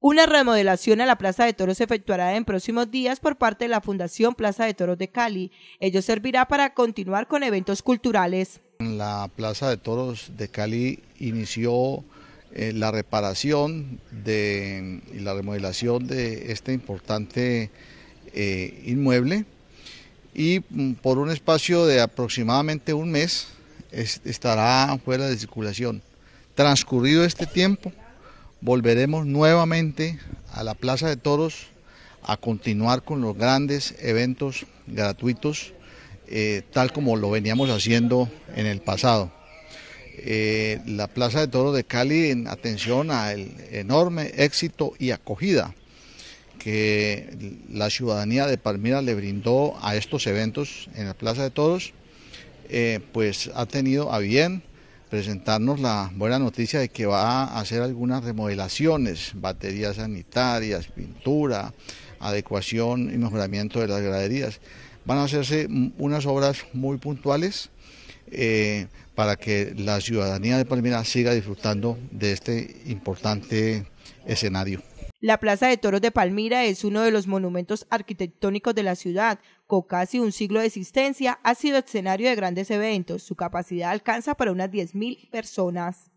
Una remodelación a la Plaza de Toros se efectuará en próximos días por parte de la Fundación Plaza de Toros de Cali. Ello servirá para continuar con eventos culturales. La Plaza de Toros de Cali inició eh, la reparación de, y la remodelación de este importante eh, inmueble y mm, por un espacio de aproximadamente un mes estará fuera de circulación. Transcurrido este tiempo, volveremos nuevamente a la Plaza de Toros a continuar con los grandes eventos gratuitos, eh, tal como lo veníamos haciendo en el pasado. Eh, la Plaza de Toros de Cali, en atención al enorme éxito y acogida que la ciudadanía de Palmira le brindó a estos eventos en la Plaza de Toros, eh, pues ha tenido a bien presentarnos la buena noticia de que va a hacer algunas remodelaciones, baterías sanitarias, pintura, adecuación y mejoramiento de las graderías. Van a hacerse unas obras muy puntuales eh, para que la ciudadanía de Palmera siga disfrutando de este importante escenario. La Plaza de Toros de Palmira es uno de los monumentos arquitectónicos de la ciudad. Con casi un siglo de existencia, ha sido escenario de grandes eventos. Su capacidad alcanza para unas 10.000 personas.